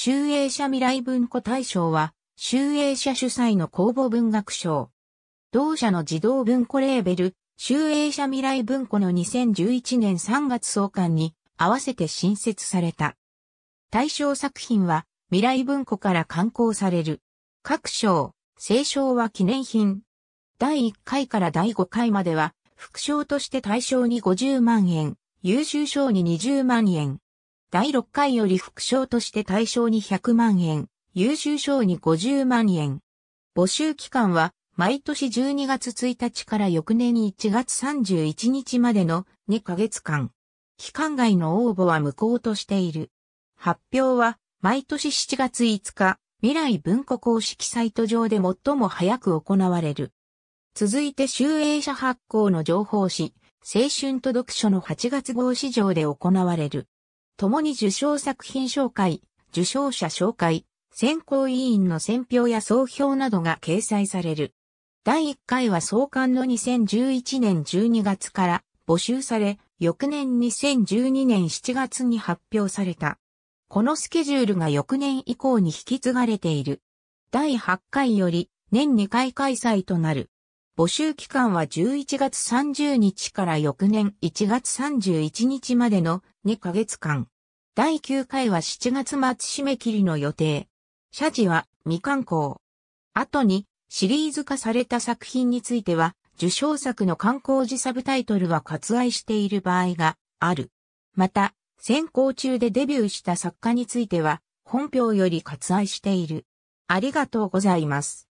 集英社未来文庫大賞は、集英社主催の公募文学賞。同社の児童文庫レーベル、集英社未来文庫の2011年3月創刊に合わせて新設された。対象作品は未来文庫から刊行される。各賞、聖賞は記念品。第1回から第5回までは、副賞として対象に50万円、優秀賞に20万円、第6回より副賞として対象に100万円、優秀賞に50万円。募集期間は毎年12月1日から翌年1月31日までの2ヶ月間。期間外の応募は無効としている。発表は毎年7月5日、未来文庫公式サイト上で最も早く行われる。続いて集英社発行の情報誌、青春と読書の8月号市場で行われる。共に受賞作品紹介、受賞者紹介、選考委員の選票や総評などが掲載される。第1回は創刊の2011年12月から募集され、翌年2012年7月に発表された。このスケジュールが翌年以降に引き継がれている。第8回より年2回開催となる。募集期間は11月30日から翌年1月31日までの2ヶ月間。第9回は7月末締め切りの予定。謝辞は未刊行。後にシリーズ化された作品については、受賞作の刊行時サブタイトルは割愛している場合がある。また、選考中でデビューした作家については、本表より割愛している。ありがとうございます。